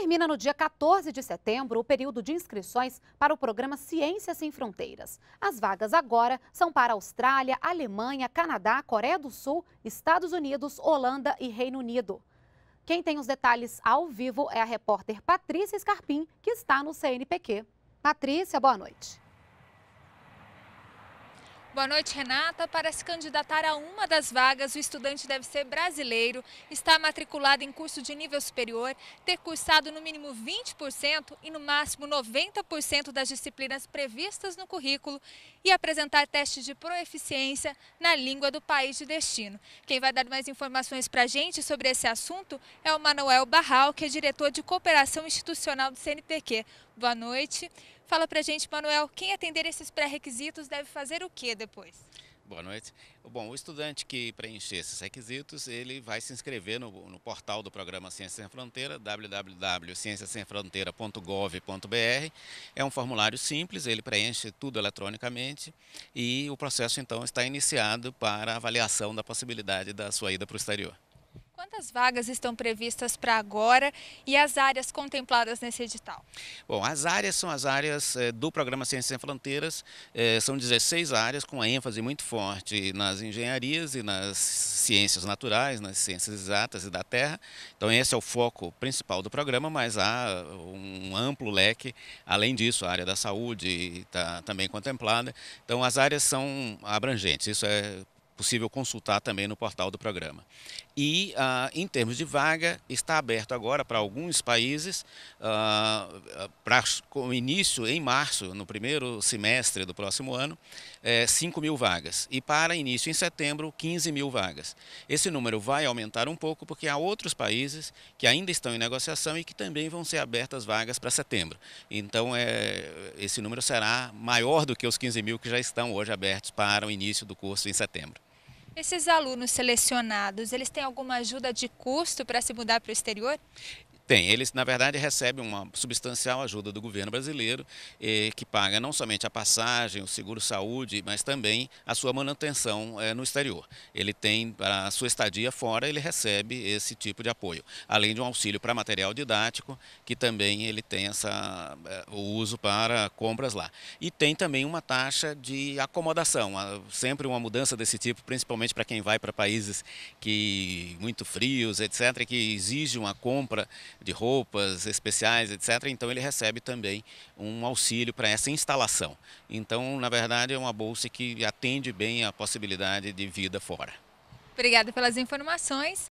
termina no dia 14 de setembro o período de inscrições para o programa Ciência Sem Fronteiras. As vagas agora são para Austrália, Alemanha, Canadá, Coreia do Sul, Estados Unidos, Holanda e Reino Unido. Quem tem os detalhes ao vivo é a repórter Patrícia Scarpim, que está no CNPq. Patrícia, boa noite. Boa noite, Renata. Para se candidatar a uma das vagas, o estudante deve ser brasileiro, estar matriculado em curso de nível superior, ter cursado no mínimo 20% e no máximo 90% das disciplinas previstas no currículo e apresentar teste de proeficiência na língua do país de destino. Quem vai dar mais informações para a gente sobre esse assunto é o Manuel Barral, que é diretor de cooperação institucional do CNPq. Boa noite. Fala pra gente, Manuel, quem atender esses pré-requisitos deve fazer o que depois? Boa noite. Bom, o estudante que preencher esses requisitos, ele vai se inscrever no, no portal do programa Ciência Sem Fronteira, www.cienciasemfronteira.gov.br. É um formulário simples, ele preenche tudo eletronicamente e o processo então está iniciado para avaliação da possibilidade da sua ida para o exterior. Quantas vagas estão previstas para agora e as áreas contempladas nesse edital? Bom, as áreas são as áreas é, do programa Ciências Sem Fronteiras, é, são 16 áreas com ênfase muito forte nas engenharias e nas ciências naturais, nas ciências exatas e da terra. Então esse é o foco principal do programa, mas há um amplo leque, além disso, a área da saúde está também contemplada. Então as áreas são abrangentes, isso é possível consultar também no portal do programa. E ah, em termos de vaga, está aberto agora para alguns países, ah, para o início em março, no primeiro semestre do próximo ano, é, 5 mil vagas. E para início em setembro, 15 mil vagas. Esse número vai aumentar um pouco porque há outros países que ainda estão em negociação e que também vão ser abertas vagas para setembro. Então, é, esse número será maior do que os 15 mil que já estão hoje abertos para o início do curso em setembro. Esses alunos selecionados, eles têm alguma ajuda de custo para se mudar para o exterior? Tem, eles na verdade recebem uma substancial ajuda do governo brasileiro, eh, que paga não somente a passagem, o seguro-saúde, mas também a sua manutenção eh, no exterior. Ele tem, para a sua estadia fora, ele recebe esse tipo de apoio, além de um auxílio para material didático, que também ele tem essa, eh, o uso para compras lá. E tem também uma taxa de acomodação, ah, sempre uma mudança desse tipo, principalmente para quem vai para países que muito frios, etc., que exige uma compra de roupas especiais, etc. Então ele recebe também um auxílio para essa instalação. Então, na verdade, é uma bolsa que atende bem a possibilidade de vida fora. Obrigada pelas informações.